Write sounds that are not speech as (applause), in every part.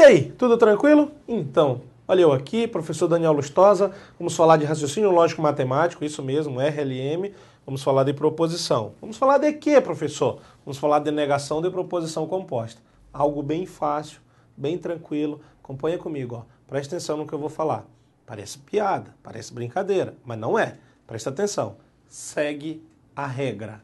E aí, tudo tranquilo? Então, olha eu aqui, professor Daniel Lustosa, vamos falar de raciocínio lógico matemático, isso mesmo, RLM, vamos falar de proposição. Vamos falar de quê, professor? Vamos falar de negação de proposição composta. Algo bem fácil, bem tranquilo, acompanha comigo, ó. presta atenção no que eu vou falar. Parece piada, parece brincadeira, mas não é. Presta atenção, segue a regra.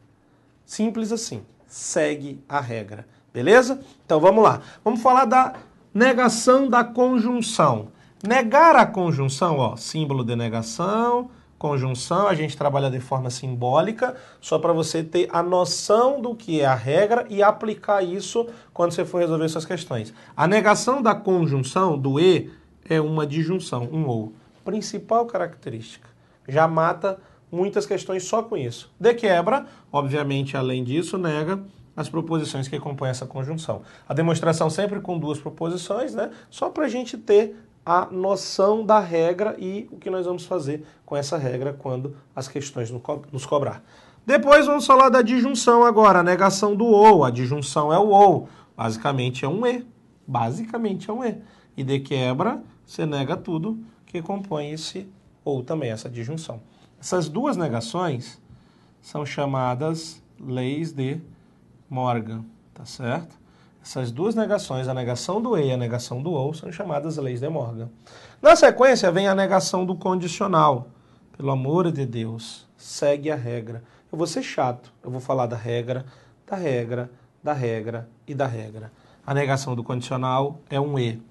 Simples assim, segue a regra. Beleza? Então vamos lá. Vamos falar da Negação da conjunção. Negar a conjunção, ó, símbolo de negação, conjunção, a gente trabalha de forma simbólica, só para você ter a noção do que é a regra e aplicar isso quando você for resolver suas questões. A negação da conjunção, do E, é uma disjunção, um ou. Principal característica. Já mata muitas questões só com isso. De quebra, obviamente, além disso, nega as proposições que compõem essa conjunção. A demonstração sempre com duas proposições, né? Só para a gente ter a noção da regra e o que nós vamos fazer com essa regra quando as questões nos cobrar. Depois vamos falar da disjunção agora, a negação do ou. A disjunção é o ou. Basicamente é um E. Basicamente é um E. E de quebra, você nega tudo que compõe esse ou também essa disjunção. Essas duas negações são chamadas leis de Morgan, tá certo? Essas duas negações, a negação do E e a negação do OU, são chamadas leis de Morgan. Na sequência vem a negação do condicional. Pelo amor de Deus, segue a regra. Eu vou ser chato, eu vou falar da regra, da regra, da regra e da regra. A negação do condicional é um E.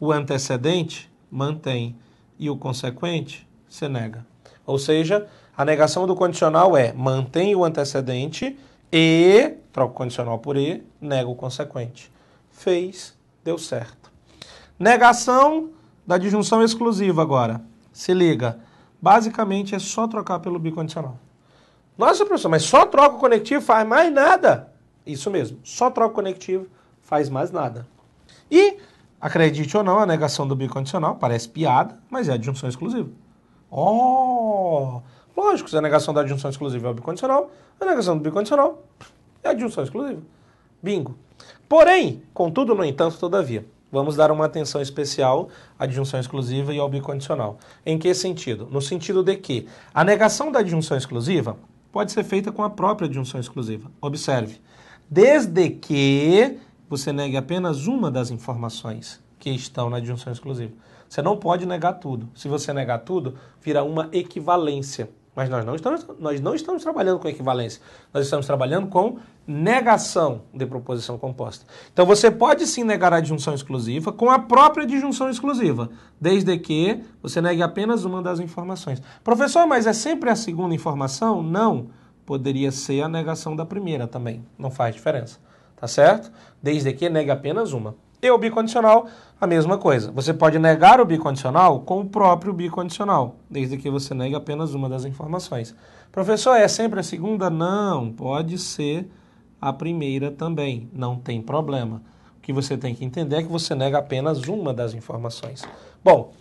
O antecedente mantém e o consequente se nega. Ou seja, a negação do condicional é mantém o antecedente e, troco condicional por e, nego o consequente. Fez, deu certo. Negação da disjunção exclusiva agora. Se liga. Basicamente é só trocar pelo bicondicional. Nossa, professor, mas só troca o conectivo faz mais nada. Isso mesmo, só troca o conectivo faz mais nada. E, acredite ou não, a negação do bicondicional parece piada, mas é a disjunção exclusiva. Oh! Lógico, se a negação da adjunção exclusiva é o bicondicional, a negação do bicondicional é a adjunção exclusiva. Bingo. Porém, contudo, no entanto, todavia, vamos dar uma atenção especial à adjunção exclusiva e ao bicondicional. Em que sentido? No sentido de que a negação da adjunção exclusiva pode ser feita com a própria adjunção exclusiva. Observe. Desde que você negue apenas uma das informações que estão na adjunção exclusiva. Você não pode negar tudo. Se você negar tudo, vira uma equivalência. Mas nós não, estamos, nós não estamos trabalhando com equivalência. Nós estamos trabalhando com negação de proposição composta. Então você pode sim negar a disjunção exclusiva com a própria disjunção exclusiva, desde que você negue apenas uma das informações. Professor, mas é sempre a segunda informação? Não. Poderia ser a negação da primeira também. Não faz diferença. Tá certo? Desde que negue apenas uma. E o bicondicional, a mesma coisa. Você pode negar o bicondicional com o próprio bicondicional, desde que você negue apenas uma das informações. Professor, é sempre a segunda? Não, pode ser a primeira também, não tem problema. O que você tem que entender é que você nega apenas uma das informações. Bom,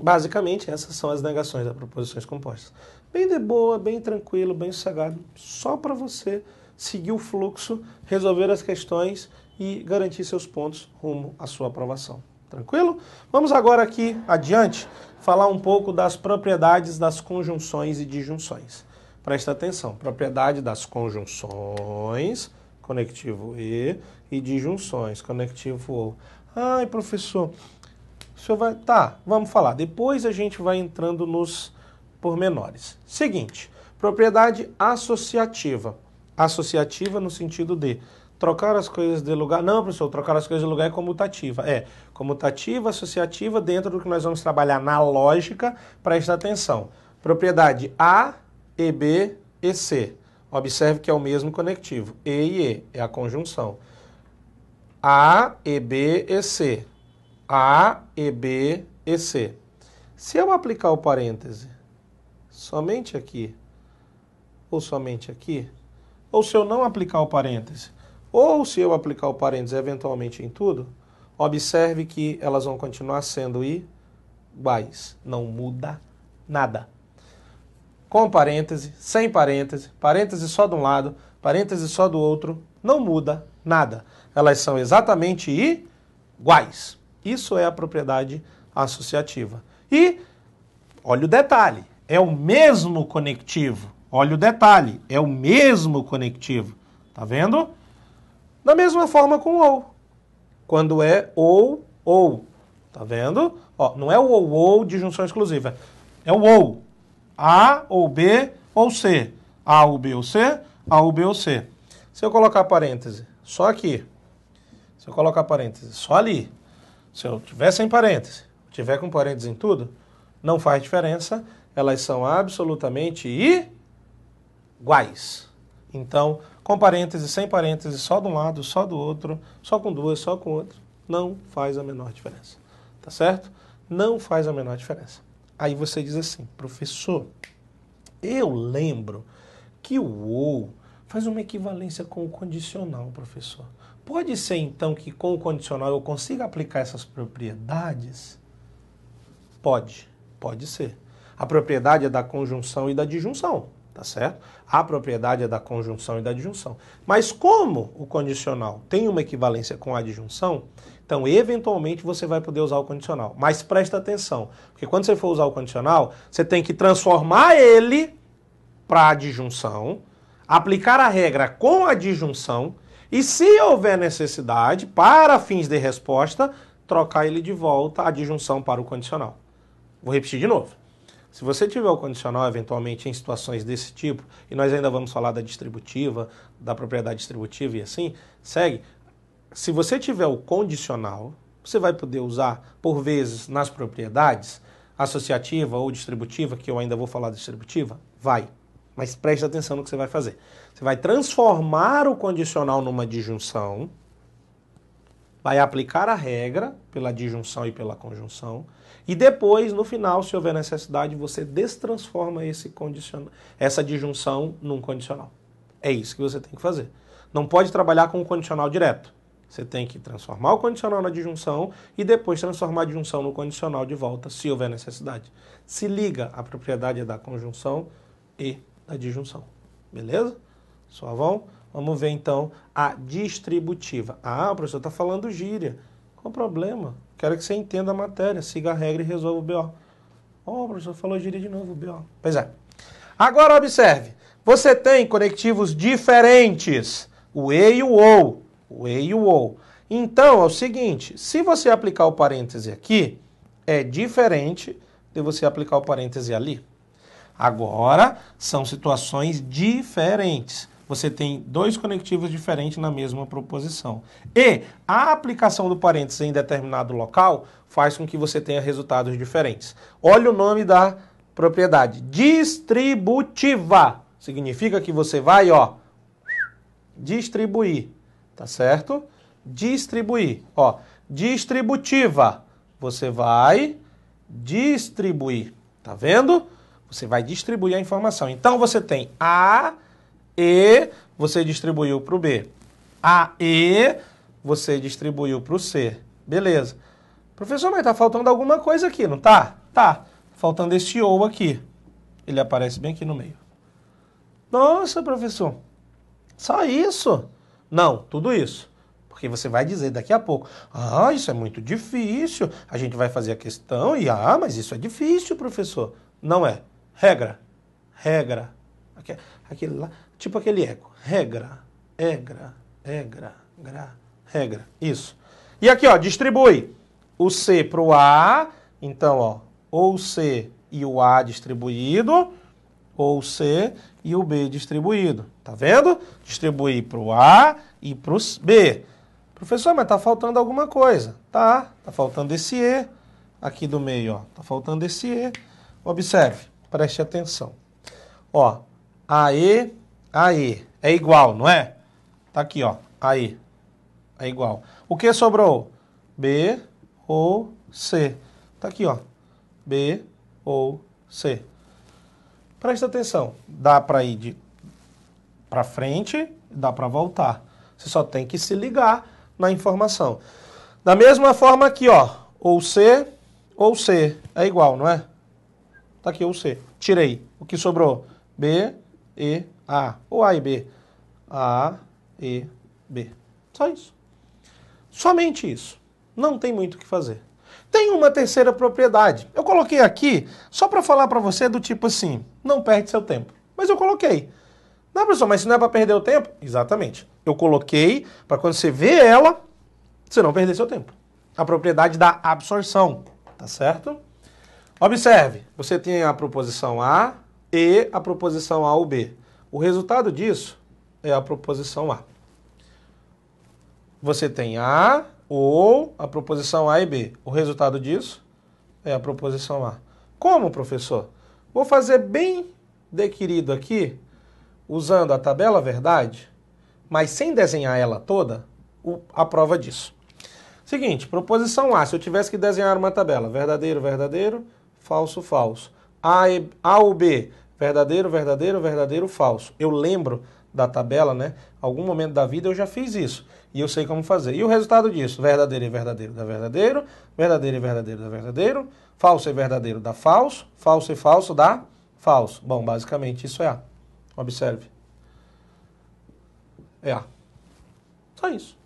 basicamente essas são as negações das proposições compostas. Bem de boa, bem tranquilo, bem sossegado, só para você seguir o fluxo, resolver as questões e garantir seus pontos rumo à sua aprovação. Tranquilo? Vamos agora aqui adiante falar um pouco das propriedades das conjunções e disjunções. Presta atenção, propriedade das conjunções, conectivo e, e disjunções, conectivo ou. Ai, professor, o senhor vai. Tá, vamos falar. Depois a gente vai entrando nos pormenores. Seguinte, propriedade associativa. Associativa no sentido de Trocar as coisas de lugar. Não, professor, trocar as coisas de lugar é comutativa. É, comutativa, associativa, dentro do que nós vamos trabalhar na lógica, presta atenção. Propriedade A, E, B e C. Observe que é o mesmo conectivo. E e E é a conjunção. A, E, B e C. A, E, B e C. Se eu aplicar o parêntese somente aqui, ou somente aqui, ou se eu não aplicar o parêntese, ou se eu aplicar o parênteses eventualmente em tudo, observe que elas vão continuar sendo iguais. Não muda nada. Com parêntese, sem parêntese, parêntese só de um lado, parêntese só do outro, não muda nada. Elas são exatamente iguais. Isso é a propriedade associativa. E, olha o detalhe, é o mesmo conectivo. Olha o detalhe, é o mesmo conectivo. Tá vendo? Da mesma forma com ou. Quando é ou, ou. Tá vendo? Ó, não é o ou ou de junção exclusiva. É o ou. A ou B ou C. A ou B ou C, A ou B ou C. Se eu colocar parêntese só aqui, se eu colocar parêntese só ali, se eu tiver sem parêntese, tiver com parênteses em tudo, não faz diferença, elas são absolutamente iguais. Então, com parênteses, sem parênteses, só de um lado, só do outro, só com duas, só com outro, não faz a menor diferença. Tá certo? Não faz a menor diferença. Aí você diz assim, professor, eu lembro que o ou faz uma equivalência com o condicional, professor. Pode ser então que com o condicional eu consiga aplicar essas propriedades? Pode, pode ser. A propriedade é da conjunção e da disjunção tá certo? A propriedade é da conjunção e da adjunção. Mas como o condicional tem uma equivalência com a adjunção, então eventualmente você vai poder usar o condicional. Mas presta atenção, porque quando você for usar o condicional, você tem que transformar ele para adjunção, aplicar a regra com a adjunção e se houver necessidade para fins de resposta, trocar ele de volta a adjunção para o condicional. Vou repetir de novo. Se você tiver o condicional, eventualmente, em situações desse tipo, e nós ainda vamos falar da distributiva, da propriedade distributiva e assim, segue. Se você tiver o condicional, você vai poder usar, por vezes, nas propriedades, associativa ou distributiva, que eu ainda vou falar distributiva, vai. Mas preste atenção no que você vai fazer. Você vai transformar o condicional numa disjunção, vai aplicar a regra pela disjunção e pela conjunção, e depois, no final, se houver necessidade, você destransforma esse essa disjunção num condicional. É isso que você tem que fazer. Não pode trabalhar com o condicional direto. Você tem que transformar o condicional na disjunção e depois transformar a disjunção no condicional de volta, se houver necessidade. Se liga, a propriedade é da conjunção e da disjunção. Beleza? Suavão? Vamos ver então a distributiva. Ah, o professor está falando gíria. Qual o problema? Quero que você entenda a matéria, siga a regra e resolva o BO. Oh, o professor falou gíria de novo, o BO. Pois é. Agora observe. Você tem conectivos diferentes, o e e o ou. O e e o ou. Então é o seguinte, se você aplicar o parêntese aqui, é diferente de você aplicar o parêntese ali. Agora, são situações diferentes você tem dois conectivos diferentes na mesma proposição. E a aplicação do parênteses em determinado local faz com que você tenha resultados diferentes. Olha o nome da propriedade: distributiva. Significa que você vai, ó, distribuir, tá certo? Distribuir, ó, distributiva. Você vai distribuir, tá vendo? Você vai distribuir a informação. Então você tem a e você distribuiu para o B. A E você distribuiu para o C. Beleza. Professor, mas está faltando alguma coisa aqui, não tá? Tá. Faltando esse ou aqui. Ele aparece bem aqui no meio. Nossa, professor. Só isso? Não, tudo isso. Porque você vai dizer daqui a pouco: "Ah, isso é muito difícil. A gente vai fazer a questão e ah, mas isso é difícil, professor". Não é. Regra. Regra. Aquele lá Tipo aquele eco. Regra, regra, regra, gra, regra. Isso. E aqui, ó, distribui o C para o A. Então, ó, ou o C e o A distribuído, ou o C e o B distribuído. Tá vendo? Distribuir para o A e para o B. Professor, mas tá faltando alguma coisa. Tá, tá faltando esse E aqui do meio, ó. Tá faltando esse E. Observe, preste atenção. Ó, AE Aí, é igual, não é? Tá aqui, ó. Aí. É igual. O que sobrou? B ou C. Tá aqui, ó. B ou C. Presta atenção. Dá para ir de para frente, dá para voltar. Você só tem que se ligar na informação. Da mesma forma aqui, ó, ou C ou C é igual, não é? Tá aqui ou C. Tirei. O que sobrou? B e a ou A e B? A, E, B. Só isso. Somente isso. Não tem muito o que fazer. Tem uma terceira propriedade. Eu coloquei aqui só para falar para você do tipo assim, não perde seu tempo. Mas eu coloquei. Não, é, professor, mas se não é para perder o tempo? Exatamente. Eu coloquei para quando você vê ela, você não perder seu tempo. A propriedade da absorção, tá certo? Observe, você tem a proposição A e a proposição A ou B. O resultado disso é a proposição A. Você tem A ou a proposição A e B. O resultado disso é a proposição A. Como, professor? Vou fazer bem dequirido aqui, usando a tabela verdade, mas sem desenhar ela toda, a prova disso. Seguinte, proposição A. Se eu tivesse que desenhar uma tabela, verdadeiro, verdadeiro, falso, falso. A, e, a ou B, Verdadeiro, verdadeiro, verdadeiro, falso. Eu lembro da tabela, né? Algum momento da vida eu já fiz isso e eu sei como fazer. E o resultado disso? Verdadeiro e verdadeiro dá verdadeiro, verdadeiro e verdadeiro dá verdadeiro, falso e verdadeiro dá falso, falso e falso dá falso. Bom, basicamente isso é A. Observe. É A. Só isso.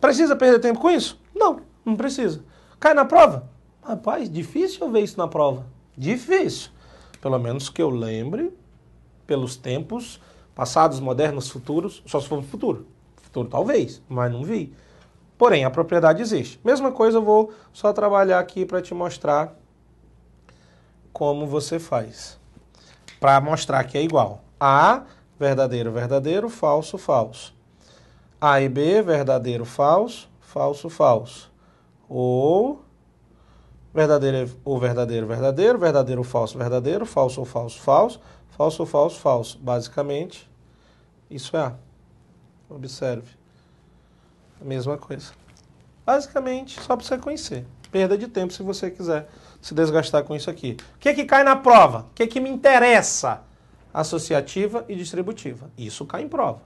Precisa perder tempo com isso? Não, não precisa. Cai na prova? Rapaz, difícil eu ver isso na prova. Difícil pelo menos que eu lembre, pelos tempos passados, modernos, futuros, só se for no futuro. Futuro talvez, mas não vi. Porém, a propriedade existe. Mesma coisa, eu vou só trabalhar aqui para te mostrar como você faz. Para mostrar que é igual. A, verdadeiro, verdadeiro, falso, falso. A e B, verdadeiro, falso, falso, falso. Ou verdadeiro é ou verdadeiro, verdadeiro, verdadeiro ou falso, verdadeiro, falso ou falso, falso, falso ou falso, falso. Basicamente, isso é A. Observe. A mesma coisa. Basicamente, só para você conhecer. Perda de tempo se você quiser se desgastar com isso aqui. O que é que cai na prova? O que é que me interessa? Associativa e distributiva. Isso cai em prova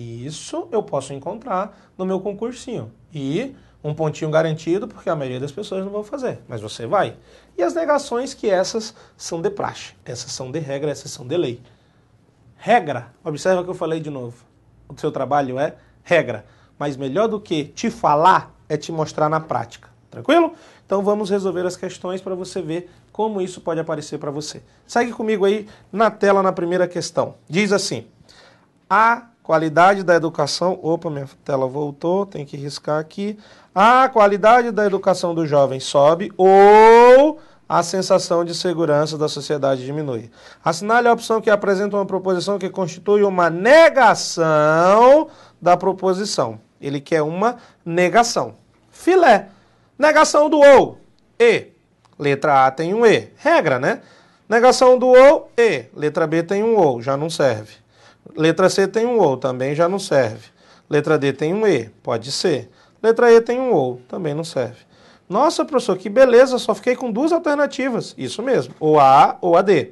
isso eu posso encontrar no meu concursinho. E um pontinho garantido, porque a maioria das pessoas não vão fazer, mas você vai. E as negações, que essas são de praxe, essas são de regra, essas são de lei. Regra, observa que eu falei de novo. O seu trabalho é regra, mas melhor do que te falar é te mostrar na prática. Tranquilo? Então vamos resolver as questões para você ver como isso pode aparecer para você. Segue comigo aí na tela na primeira questão. Diz assim: A Qualidade da educação. Opa, minha tela voltou, tem que riscar aqui. A qualidade da educação do jovem sobe ou a sensação de segurança da sociedade diminui. Assinale a opção que apresenta uma proposição que constitui uma negação da proposição. Ele quer uma negação. Filé. Negação do ou. E. Letra A tem um E. Regra, né? Negação do ou. E. Letra B tem um ou. Já não serve. Letra C tem um ou, também já não serve. Letra D tem um E, pode ser. Letra E tem um ou, também não serve. Nossa, professor, que beleza, só fiquei com duas alternativas. Isso mesmo, ou a ou AD. D.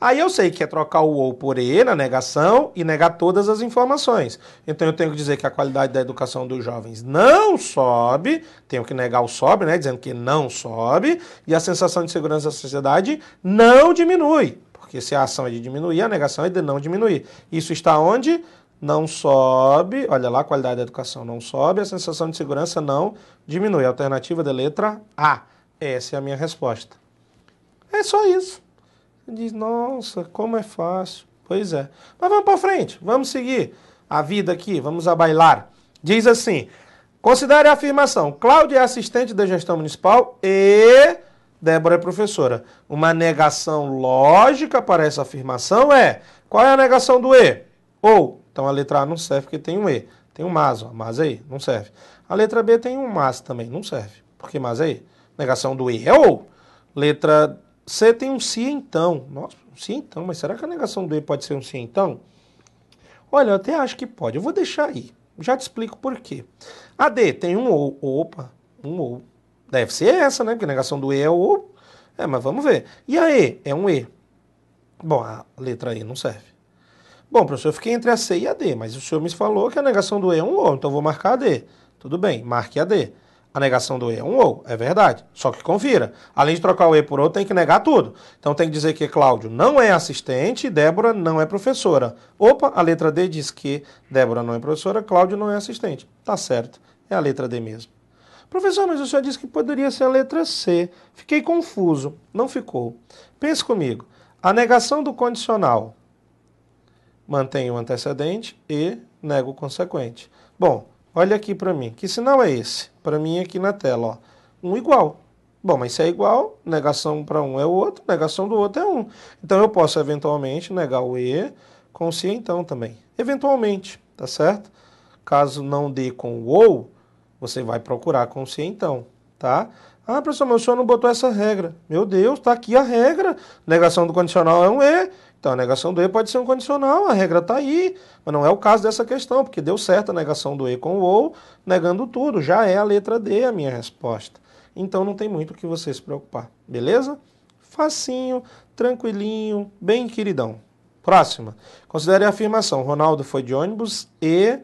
Aí eu sei que é trocar o ou por e na negação e negar todas as informações. Então eu tenho que dizer que a qualidade da educação dos jovens não sobe, tenho que negar o sobe, né, dizendo que não sobe, e a sensação de segurança da sociedade não diminui. Porque se a ação é de diminuir, a negação é de não diminuir. Isso está onde? Não sobe. Olha lá, a qualidade da educação não sobe, a sensação de segurança não diminui. alternativa da letra A. Essa é a minha resposta. É só isso. Você diz, nossa, como é fácil. Pois é. Mas vamos para frente, vamos seguir a vida aqui, vamos a bailar. Diz assim: considere a afirmação. Cláudia é assistente da gestão municipal e Débora é professora. Uma negação lógica para essa afirmação é: qual é a negação do E? Ou. Então a letra A não serve porque tem um E. Tem um mas, ó, mas aí, não serve. A letra B tem um mas também, não serve. Porque mas aí, negação do E é ou. Letra C tem um se então. Nossa, um se então, mas será que a negação do E pode ser um se então? Olha, eu até acho que pode. Eu vou deixar aí. Já te explico por quê. A D tem um ou. Opa, um ou. Deve ser essa, né? Porque negação do E é o ou. É, mas vamos ver. E a E? É um E. Bom, a letra E não serve. Bom, professor, eu fiquei entre a C e a D, mas o senhor me falou que a negação do E é um ou, então vou marcar a D. Tudo bem, marque a D. A negação do E é um ou, é verdade. Só que confira. Além de trocar o E por outro, tem que negar tudo. Então tem que dizer que Cláudio não é assistente e Débora não é professora. Opa, a letra D diz que Débora não é professora, Cláudio não é assistente. Tá certo, é a letra D mesmo. Professor, mas o senhor disse que poderia ser a letra C. Fiquei confuso. Não ficou. Pense comigo. A negação do condicional mantém o antecedente e nego o consequente. Bom, olha aqui para mim. Que sinal é esse? Para mim aqui na tela, ó. Um igual. Bom, mas se é igual, negação para um é o outro, negação do outro é um. Então eu posso eventualmente negar o E com o se então também. Eventualmente, tá certo? Caso não dê com o ou, você vai procurar com você então, tá? Ah, professor, mas o senhor não botou essa regra. Meu Deus, está aqui a regra. Negação do condicional é um E. Então, a negação do E pode ser um condicional, a regra está aí. Mas não é o caso dessa questão, porque deu certo a negação do E com o ou, negando tudo. Já é a letra D a minha resposta. Então, não tem muito o que você se preocupar, beleza? Facinho, tranquilinho, bem queridão. Próxima. Considere a afirmação. Ronaldo foi de ônibus e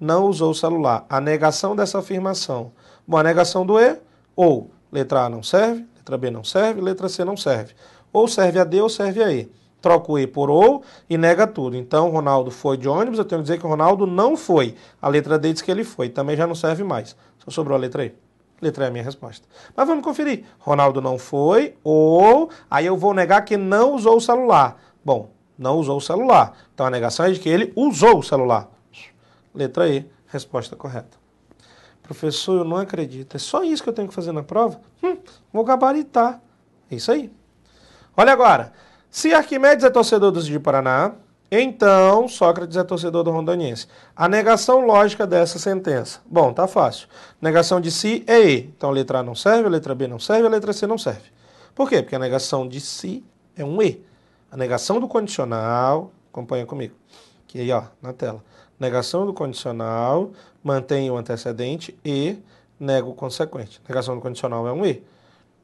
não usou o celular. A negação dessa afirmação. Bom, a negação do E, ou letra A não serve, letra B não serve, letra C não serve. Ou serve a D ou serve a E. Troca o E por ou e nega tudo. Então, Ronaldo foi de ônibus, eu tenho que dizer que Ronaldo não foi. A letra D diz que ele foi, também já não serve mais. Só sobrou a letra E. Letra E é a minha resposta. Mas vamos conferir. Ronaldo não foi, ou aí eu vou negar que não usou o celular. Bom, não usou o celular. Então a negação é de que ele usou o celular. Letra E, resposta correta. Professor, eu não acredito. É só isso que eu tenho que fazer na prova? Hum, vou gabaritar. É isso aí. Olha agora. Se Arquimedes é torcedor do de Paraná, então Sócrates é torcedor do Rondoniense. A negação lógica dessa sentença. Bom, tá fácil. Negação de si é E. Então a letra A não serve, a letra B não serve, a letra C não serve. Por quê? Porque a negação de si é um E. A negação do condicional, acompanha comigo, que aí ó, na tela. Negação do condicional, mantém o antecedente e nego o consequente. Negação do condicional é um E.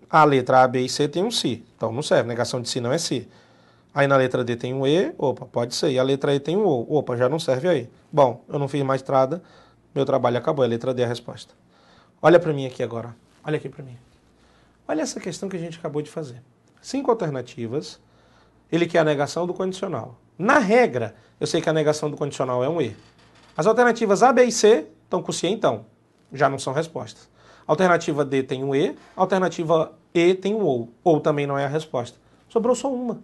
A letra A, B e C tem um si, então não serve. Negação de si não é si. Aí na letra D tem um E, opa, pode ser. E a letra E tem um O, opa, já não serve aí. Bom, eu não fiz mais trada, meu trabalho acabou. É a letra D é a resposta. Olha para mim aqui agora. Olha aqui para mim. Olha essa questão que a gente acabou de fazer. Cinco alternativas. Ele quer a negação do condicional. Na regra, eu sei que a negação do condicional é um E. As alternativas A, B e C estão com C então. Já não são respostas. Alternativa D tem um E, alternativa E tem um OU. Ou também não é a resposta. Sobrou só uma.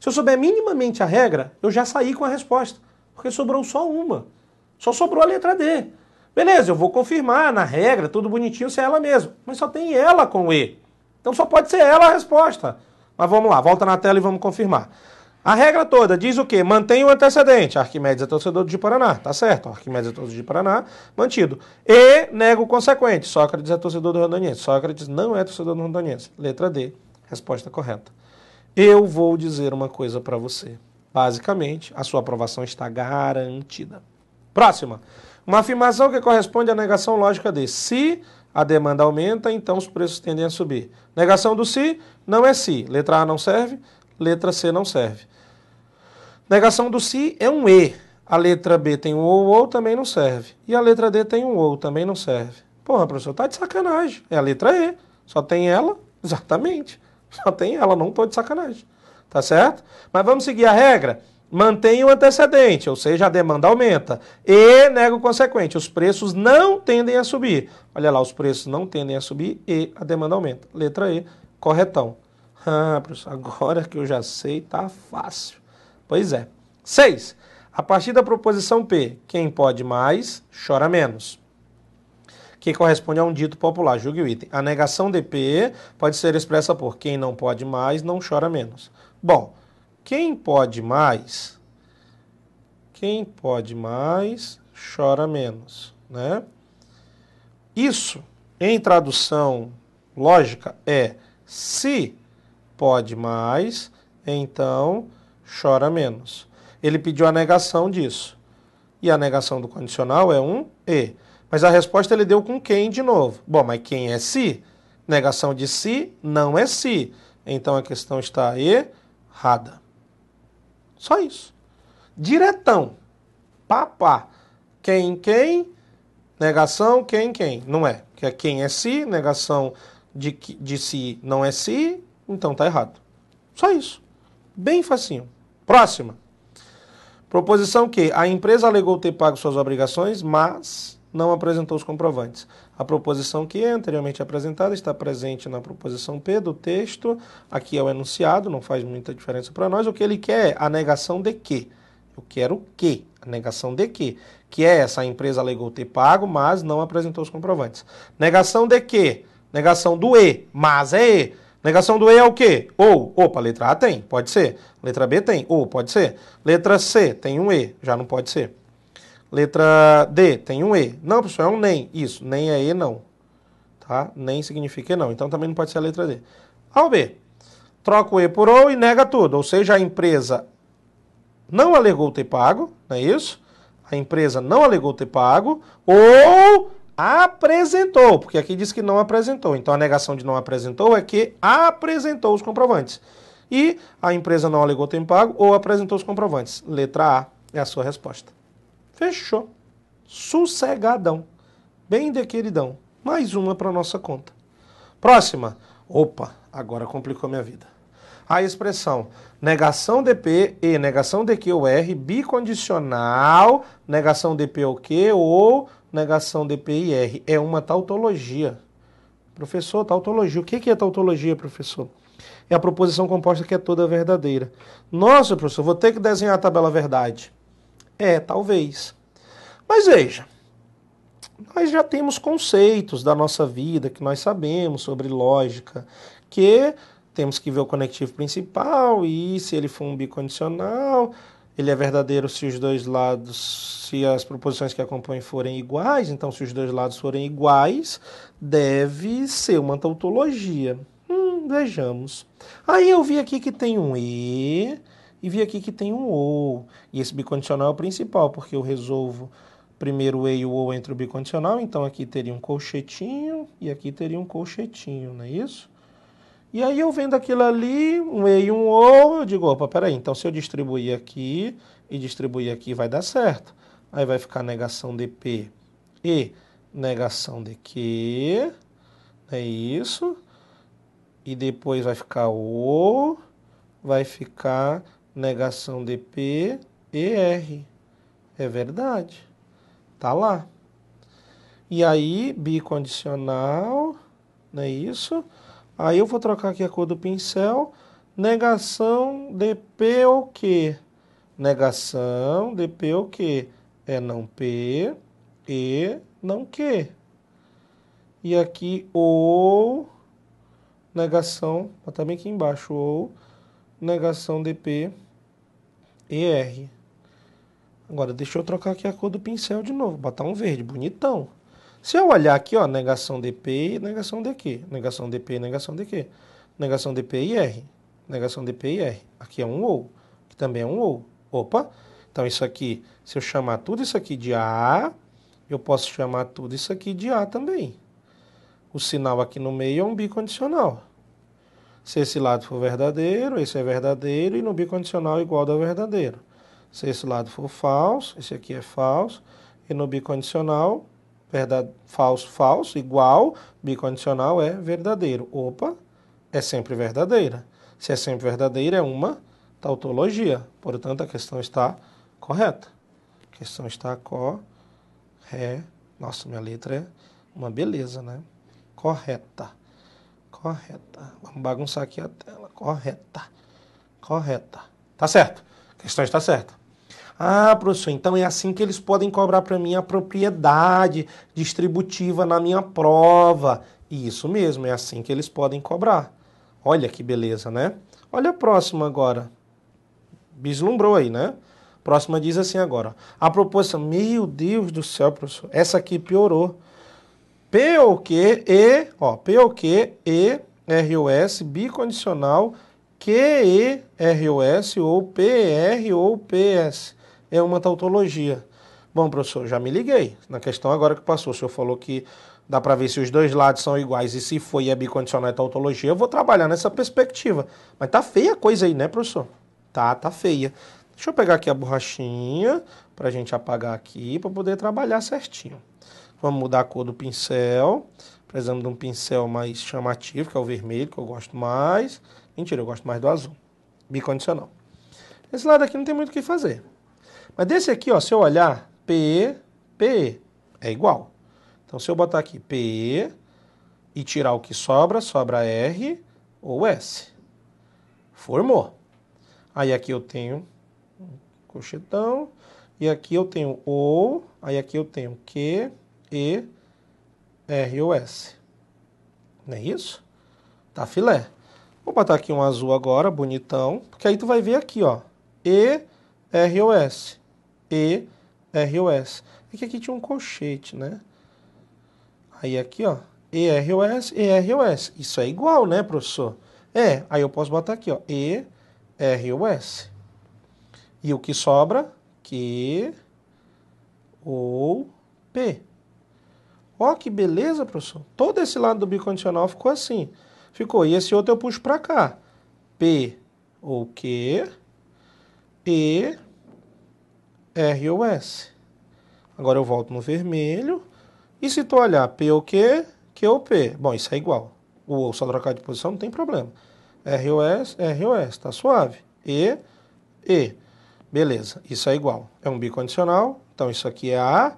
Se eu souber minimamente a regra, eu já saí com a resposta. Porque sobrou só uma. Só sobrou a letra D. Beleza, eu vou confirmar na regra, tudo bonitinho, se é ela mesmo. Mas só tem ela com E. Então só pode ser ela a resposta. Mas vamos lá, volta na tela e vamos confirmar. A regra toda diz o quê? Mantém o antecedente. Arquimedes é torcedor de Paraná, tá certo? Arquimedes é torcedor de Paraná, mantido. E nega o consequente. Sócrates é torcedor do Rondoniense. Sócrates não é torcedor do Rondoniense. Letra D, resposta correta. Eu vou dizer uma coisa para você. Basicamente, a sua aprovação está garantida. Próxima. Uma afirmação que corresponde à negação lógica de se a demanda aumenta, então os preços tendem a subir. Negação do se não é se. Letra A não serve. Letra C não serve. Negação do si é um E. A letra B tem um ou, ou também não serve. E a letra D tem um ou, também não serve. Porra, professor, tá de sacanagem. É a letra E. Só tem ela? Exatamente. Só tem ela, não tô de sacanagem. Tá certo? Mas vamos seguir a regra? Mantém o antecedente, ou seja, a demanda aumenta. E nega o consequente, os preços não tendem a subir. Olha lá, os preços não tendem a subir e a demanda aumenta. Letra E, corretão. Ah, professor, agora que eu já sei, tá fácil. Pois é. 6. A partir da proposição P, quem pode mais, chora menos. Que corresponde a um dito popular, julgue o item. A negação de P pode ser expressa por quem não pode mais, não chora menos. Bom, quem pode mais, quem pode mais, chora menos, né? Isso, em tradução lógica, é se Pode mais, então chora menos. Ele pediu a negação disso. E a negação do condicional é um e. Mas a resposta ele deu com quem de novo. Bom, mas quem é se? Negação de se não é se. Então a questão está errada. Só isso. Diretão. Papá. Quem, quem? Negação, quem, quem? Não é. Que é quem é se? negação de, de se não é se então tá errado. Só isso. Bem facinho. Próxima. Proposição que a empresa alegou ter pago suas obrigações, mas não apresentou os comprovantes. A proposição que é anteriormente apresentada está presente na proposição P do texto. Aqui é o enunciado, não faz muita diferença para nós. O que ele quer é a negação de que. Eu quero que. A negação de que. Que é essa a empresa alegou ter pago, mas não apresentou os comprovantes. Negação de que. Negação do E, mas é E. Negação do E é o quê? Ou. Opa, letra A tem, pode ser. Letra B tem, ou, pode ser. Letra C tem um E, já não pode ser. Letra D tem um E. Não, pessoal, é um nem. Isso, nem é E, não. Tá? Nem significa E, não. Então também não pode ser a letra D. A ou B. Troca o E por ou e nega tudo. Ou seja, a empresa não alegou ter pago, não é isso? A empresa não alegou ter pago, ou apresentou, porque aqui diz que não apresentou. Então a negação de não apresentou é que apresentou os comprovantes. E a empresa não alegou tempo pago ou apresentou os comprovantes. Letra A é a sua resposta. Fechou. Sossegadão. Bem de queridão. Mais uma para nossa conta. Próxima. Opa, agora complicou minha vida. A expressão negação de P e negação de Q ou R bicondicional, negação de P ou Q ou negação de É uma tautologia. Professor, tautologia. O que é tautologia, professor? É a proposição composta que é toda verdadeira. Nossa, professor, vou ter que desenhar a tabela verdade. É, talvez. Mas veja, nós já temos conceitos da nossa vida que nós sabemos sobre lógica, que temos que ver o conectivo principal e se ele for um bicondicional, ele é verdadeiro se os dois lados, se as proposições que acompanham forem iguais, então se os dois lados forem iguais, deve ser uma tautologia. Hum, vejamos. Aí eu vi aqui que tem um e e vi aqui que tem um ou. E esse bicondicional é o principal, porque eu resolvo primeiro o e e o ou entre o bicondicional, então aqui teria um colchetinho e aqui teria um colchetinho, não é isso? E aí eu vendo aquilo ali, um E e um O, eu digo, opa, peraí, então se eu distribuir aqui e distribuir aqui vai dar certo. Aí vai ficar negação de P e negação de Q, é isso. E depois vai ficar O, vai ficar negação de P e R. É verdade. Tá lá. E aí, bicondicional, não é isso? Aí eu vou trocar aqui a cor do pincel. Negação DP ou Q? Negação DP ou Q? É não P e não Q. E aqui ou negação, botar bem aqui embaixo, ou negação DP e R. Agora deixa eu trocar aqui a cor do pincel de novo, botar um verde, bonitão. Se eu olhar aqui, ó, negação de P, negação de Q, negação de P, e negação de Q, negação de P e R, negação de P e R. Aqui é um ou, que também é um ou. Opa! Então isso aqui, se eu chamar tudo isso aqui de A, eu posso chamar tudo isso aqui de A também. O sinal aqui no meio é um bicondicional. Se esse lado for verdadeiro, esse é verdadeiro e no bicondicional é igual ao verdadeiro. Se esse lado for falso, esse aqui é falso e no bicondicional Verdade, falso, falso, igual, bicondicional é verdadeiro. Opa, é sempre verdadeira. Se é sempre verdadeira, é uma tautologia. Portanto, a questão está correta. A questão está correta. Nossa, minha letra é uma beleza, né? Correta. Correta. Vamos bagunçar aqui a tela. Correta. Correta. Tá certo. A questão está certa. Ah, professor, então é assim que eles podem cobrar para mim a propriedade distributiva na minha prova. isso mesmo, é assim que eles podem cobrar. Olha que beleza, né? Olha a próxima agora. Vislumbrou aí, né? Próxima diz assim agora. A proposta, meu Deus do céu, professor, essa aqui piorou. P ou Q E, ó, P ou Q E R ou S bicondicional Q E R ou S ou P R ou P S é uma tautologia. Bom, professor, já me liguei na questão agora que passou. O senhor falou que dá para ver se os dois lados são iguais e se foi é bicondicional é tautologia. Eu vou trabalhar nessa perspectiva. Mas tá feia a coisa aí, né, professor? Tá, tá feia. Deixa eu pegar aqui a borrachinha para a gente apagar aqui para poder trabalhar certinho. Vamos mudar a cor do pincel. Precisamos de um pincel mais chamativo, que é o vermelho, que eu gosto mais. Mentira, eu gosto mais do azul. Bicondicional. Esse lado aqui não tem muito o que fazer. Mas desse aqui, ó, se eu olhar, PE, PE é igual. Então, se eu botar aqui PE e tirar o que sobra, sobra R ou S. Formou. Aí aqui eu tenho cochetão e aqui eu tenho O. aí aqui eu tenho Q, E, R ou S. Não é isso? Tá filé. Vou botar aqui um azul agora, bonitão, porque aí tu vai ver aqui, ó, E, R ou S e r U s É que aqui tinha um colchete, né? Aí aqui, ó, e r U s e r U s Isso é igual, né, professor? É, aí eu posso botar aqui, ó, e r U s E o que sobra? Q ou P. Ó, que beleza, professor. Todo esse lado do bicondicional ficou assim. Ficou. E esse outro eu puxo para cá. P ou Q. E R ou S. Agora eu volto no vermelho. E se tu olhar P ou Q, Q ou P? Bom, isso é igual. O ou só trocar de posição não tem problema. R ou S, R ou S, tá suave. E, E. Beleza, isso é igual. É um bicondicional, então isso aqui é A.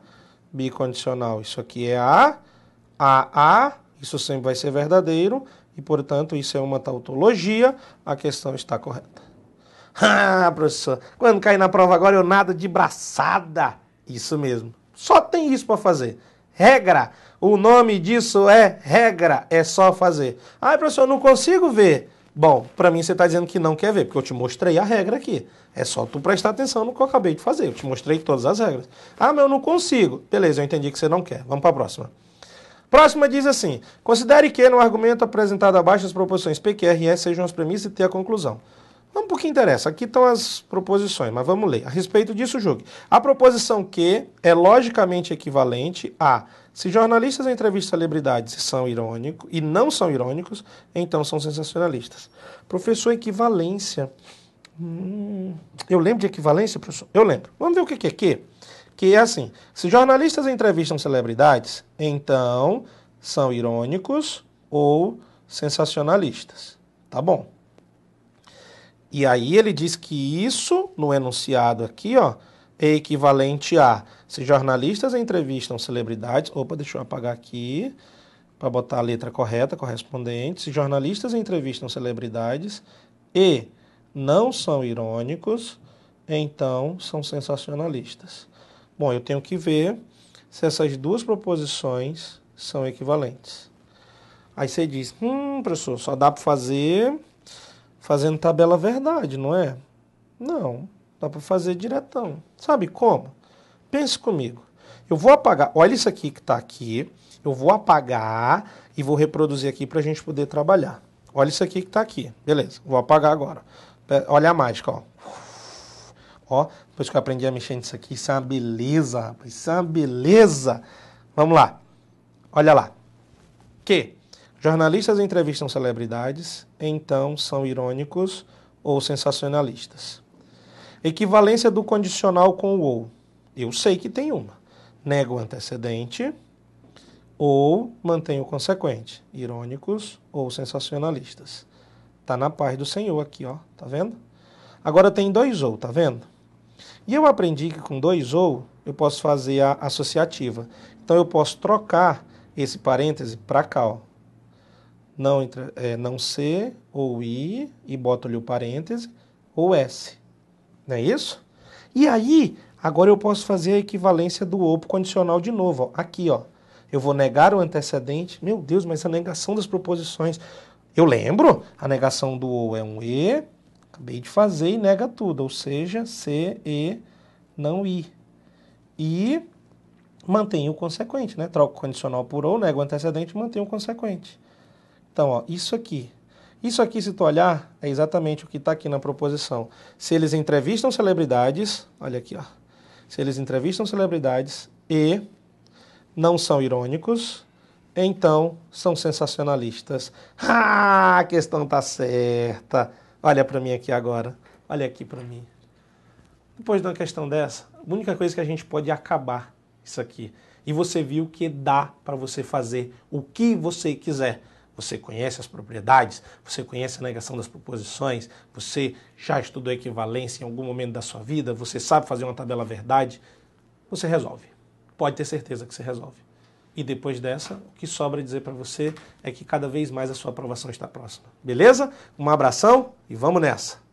Bicondicional, isso aqui é A. A, A, isso sempre vai ser verdadeiro. E, portanto, isso é uma tautologia. A questão está correta. (laughs) Ah, professor, quando cair na prova agora eu nado de braçada. Isso mesmo. Só tem isso para fazer. Regra. O nome disso é regra. É só fazer. Ah, professor, eu não consigo ver. Bom, para mim você está dizendo que não quer ver, porque eu te mostrei a regra aqui. É só tu prestar atenção no que eu acabei de fazer. Eu te mostrei todas as regras. Ah, mas eu não consigo. Beleza, eu entendi que você não quer. Vamos para a próxima. Próxima diz assim: considere que no argumento apresentado abaixo as proposições P, Q, R e S sejam as premissas e T a conclusão. Vamos para o que interessa. Aqui estão as proposições, mas vamos ler. A respeito disso, julgue. A proposição que é logicamente equivalente a se jornalistas entrevistam celebridades e são irônicos e não são irônicos, então são sensacionalistas. Professor, equivalência. Hum, eu lembro de equivalência, professor? Eu lembro. Vamos ver o que é que. Que é assim: se jornalistas entrevistam celebridades, então são irônicos ou sensacionalistas. Tá bom? E aí ele diz que isso, no enunciado aqui, ó, é equivalente a se jornalistas entrevistam celebridades. Opa, deixa eu apagar aqui para botar a letra correta, correspondente. Se jornalistas entrevistam celebridades e não são irônicos, então são sensacionalistas. Bom, eu tenho que ver se essas duas proposições são equivalentes. Aí você diz: hum, professor, só dá para fazer fazendo tabela verdade, não é? Não, dá para fazer diretão. Sabe como? Pense comigo. Eu vou apagar, olha isso aqui que está aqui, eu vou apagar e vou reproduzir aqui para a gente poder trabalhar. Olha isso aqui que está aqui, beleza, vou apagar agora. Olha a mágica, ó. Ó, depois que eu aprendi a mexer nisso aqui, isso é uma beleza, rapaz, isso é uma beleza. Vamos lá, olha lá. Que jornalistas entrevistam celebridades, então são irônicos ou sensacionalistas. Equivalência do condicional com o ou. Eu sei que tem uma. Nego o antecedente ou mantenho o consequente. Irônicos ou sensacionalistas. Tá na paz do Senhor aqui, ó. Tá vendo? Agora tem dois ou, tá vendo? E eu aprendi que com dois ou eu posso fazer a associativa. Então eu posso trocar esse parêntese para cá, ó não, é, não C ou I, e boto-lhe o parêntese, ou S. Não é isso? E aí, agora eu posso fazer a equivalência do ou condicional de novo. Ó. Aqui, ó. Eu vou negar o antecedente. Meu Deus, mas a negação das proposições. Eu lembro, a negação do ou é um E, acabei de fazer e nega tudo, ou seja, C, E, não I. E mantém o consequente, né? Troco o condicional por ou, nego o antecedente, mantém o consequente. Então, ó, isso aqui. Isso aqui, se tu olhar, é exatamente o que está aqui na proposição. Se eles entrevistam celebridades, olha aqui, ó. Se eles entrevistam celebridades e não são irônicos, então são sensacionalistas. (laughs) Ah, a questão tá certa. Olha para mim aqui agora. Olha aqui para mim. Depois de uma questão dessa, a única coisa que a gente pode é acabar isso aqui. E você viu que dá para você fazer o que você quiser você conhece as propriedades, você conhece a negação das proposições, você já estudou equivalência em algum momento da sua vida, você sabe fazer uma tabela verdade, você resolve. Pode ter certeza que você resolve. E depois dessa, o que sobra dizer para você é que cada vez mais a sua aprovação está próxima. Beleza? Um abração e vamos nessa!